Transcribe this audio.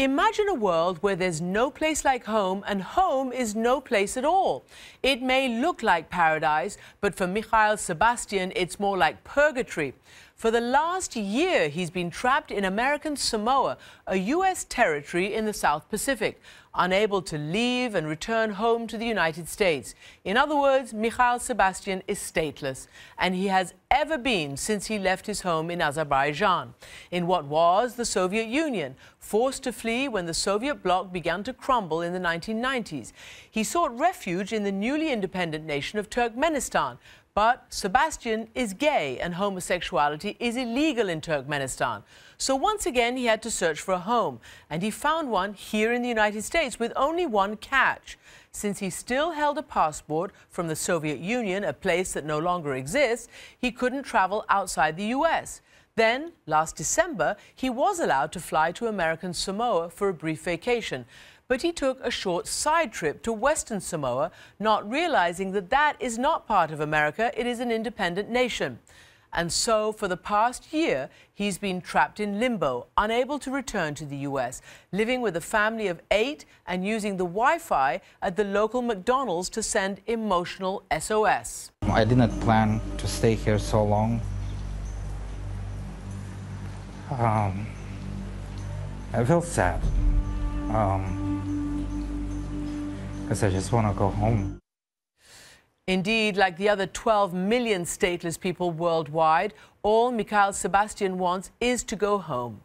Imagine a world where there's no place like home and home is no place at all. It may look like paradise, but for Mikhail Sebastian, it's more like purgatory. For the last year, he's been trapped in American Samoa, a U.S. territory in the South Pacific, unable to leave and return home to the United States. In other words, Mikhail Sebastian is stateless, and he has ever been since he left his home in Azerbaijan, in what was the Soviet Union, forced to flee when the Soviet bloc began to crumble in the 1990s. He sought refuge in the newly independent nation of Turkmenistan, but Sebastian is gay and homosexuality is illegal in Turkmenistan. So once again, he had to search for a home, and he found one here in the United States with only one catch. Since he still held a passport from the Soviet Union, a place that no longer exists, he couldn't travel outside the U.S. Then, last December, he was allowed to fly to American Samoa for a brief vacation, but he took a short side trip to Western Samoa, not realizing that that is not part of America, it is an independent nation. And so, for the past year, he's been trapped in limbo, unable to return to the US, living with a family of eight and using the Wi Fi at the local McDonald's to send emotional SOS. I didn't plan to stay here so long. Um, I feel sad. Because um, I just want to go home. Indeed, like the other 12 million stateless people worldwide, all Mikhail Sebastian wants is to go home.